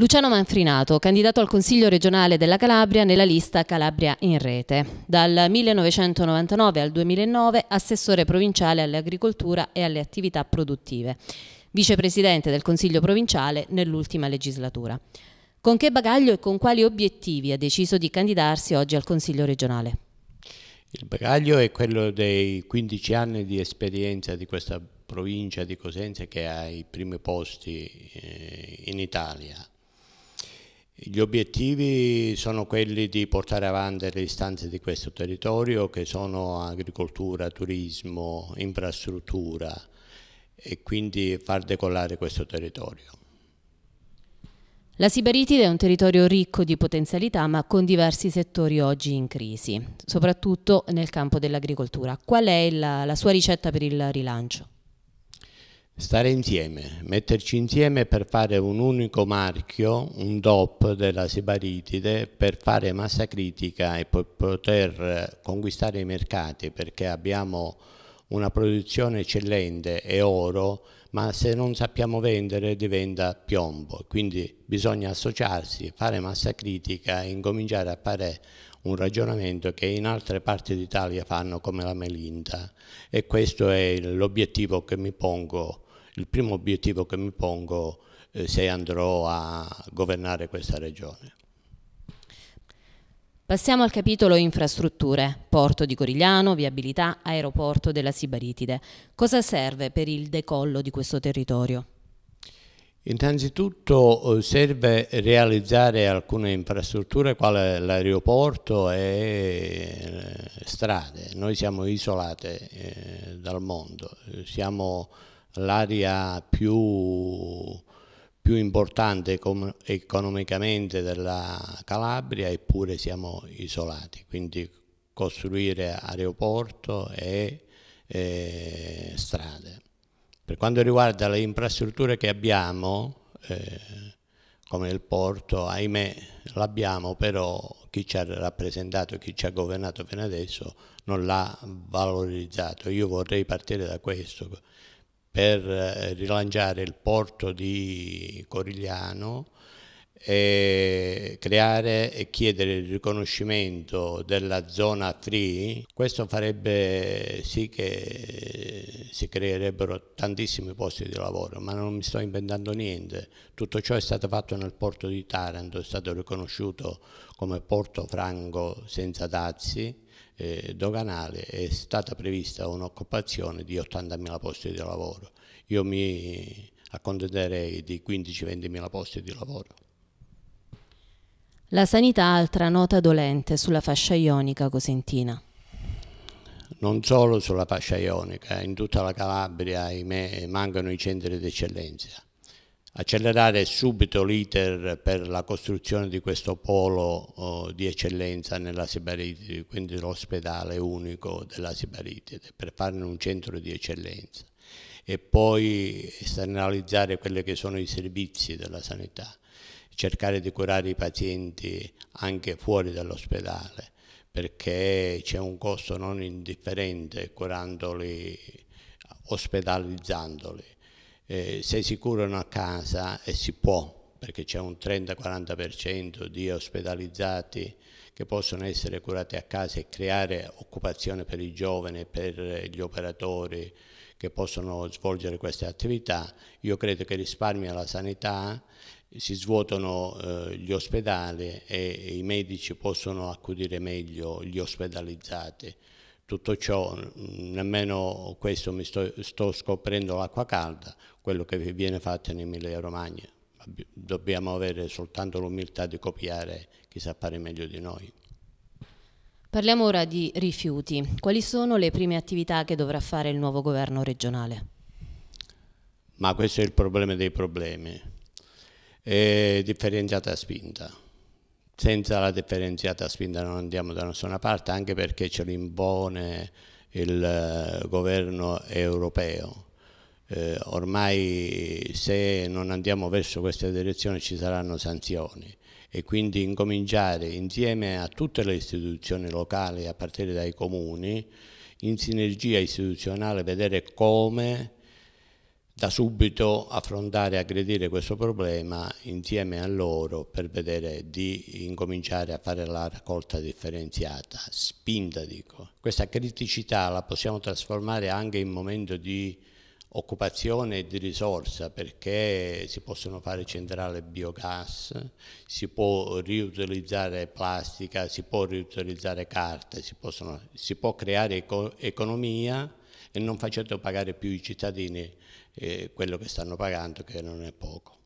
Luciano Manfrinato, candidato al Consiglio regionale della Calabria nella lista Calabria in rete. Dal 1999 al 2009 assessore provinciale all'agricoltura e alle attività produttive, vicepresidente del Consiglio provinciale nell'ultima legislatura. Con che bagaglio e con quali obiettivi ha deciso di candidarsi oggi al Consiglio regionale? Il bagaglio è quello dei 15 anni di esperienza di questa provincia di Cosenza che ha i primi posti eh, in Italia gli obiettivi sono quelli di portare avanti le istanze di questo territorio che sono agricoltura, turismo, infrastruttura e quindi far decollare questo territorio. La Siberitide è un territorio ricco di potenzialità ma con diversi settori oggi in crisi, soprattutto nel campo dell'agricoltura. Qual è la, la sua ricetta per il rilancio? stare insieme, metterci insieme per fare un unico marchio, un DOP della Sibaritide, per fare massa critica e per poter conquistare i mercati perché abbiamo una produzione eccellente e oro, ma se non sappiamo vendere diventa piombo, quindi bisogna associarsi, fare massa critica e incominciare a fare un ragionamento che in altre parti d'Italia fanno come la Melinda e questo è l'obiettivo che mi pongo il primo obiettivo che mi pongo eh, se andrò a governare questa regione. Passiamo al capitolo infrastrutture, porto di Corigliano, viabilità, aeroporto della Sibaritide. Cosa serve per il decollo di questo territorio? Innanzitutto eh, serve realizzare alcune infrastrutture quale l'aeroporto e eh, strade. Noi siamo isolate eh, dal mondo, siamo l'area più, più, importante economicamente della Calabria eppure siamo isolati, quindi costruire aeroporto e, e strade. Per quanto riguarda le infrastrutture che abbiamo, eh, come il porto, ahimè l'abbiamo, però chi ci ha rappresentato, chi ci ha governato fino adesso non l'ha valorizzato. Io vorrei partire da questo, per eh, rilanciare il porto di Corigliano e creare e chiedere il riconoscimento della zona free, questo farebbe sì che si creerebbero tantissimi posti di lavoro, ma non mi sto inventando niente. Tutto ciò è stato fatto nel porto di Taranto, è stato riconosciuto come porto franco senza dazi eh, doganale, è stata prevista un'occupazione di 80.000 posti di lavoro. Io mi accontenterei di 15-20.000 posti di lavoro. La sanità altra nota dolente sulla fascia ionica cosentina. Non solo sulla fascia ionica, eh, in tutta la Calabria ahimè, mancano i centri d'eccellenza. Accelerare subito l'iter per la costruzione di questo polo oh, di eccellenza nella Sibaritide, quindi l'ospedale unico della Sibaritide, per farne un centro di eccellenza e poi esternalizzare quelli che sono i servizi della sanità cercare di curare i pazienti anche fuori dall'ospedale perché c'è un costo non indifferente curandoli, ospedalizzandoli. Eh, se si curano a casa, e eh, si può, perché c'è un 30-40% di ospedalizzati che possono essere curati a casa e creare occupazione per i giovani, per gli operatori che possono svolgere queste attività, io credo che risparmia la sanità, si svuotano eh, gli ospedali e i medici possono accudire meglio gli ospedalizzati. Tutto ciò, mm, nemmeno questo mi sto, sto scoprendo l'acqua calda, quello che viene fatto in Emilia Romagna. Dobbiamo avere soltanto l'umiltà di copiare chi sa fare meglio di noi. Parliamo ora di rifiuti. Quali sono le prime attività che dovrà fare il nuovo governo regionale? Ma questo è il problema dei problemi e differenziata spinta. Senza la differenziata spinta non andiamo da nessuna parte, anche perché ce l'impone il eh, governo europeo. Eh, ormai se non andiamo verso questa direzione ci saranno sanzioni e quindi incominciare insieme a tutte le istituzioni locali, a partire dai comuni, in sinergia istituzionale vedere come da subito affrontare e aggredire questo problema insieme a loro per vedere di incominciare a fare la raccolta differenziata, spinta dico. Questa criticità la possiamo trasformare anche in momento di occupazione e di risorsa perché si possono fare centrale biogas, si può riutilizzare plastica, si può riutilizzare carta, si, possono, si può creare eco economia e non facendo pagare più i cittadini eh, quello che stanno pagando, che non è poco.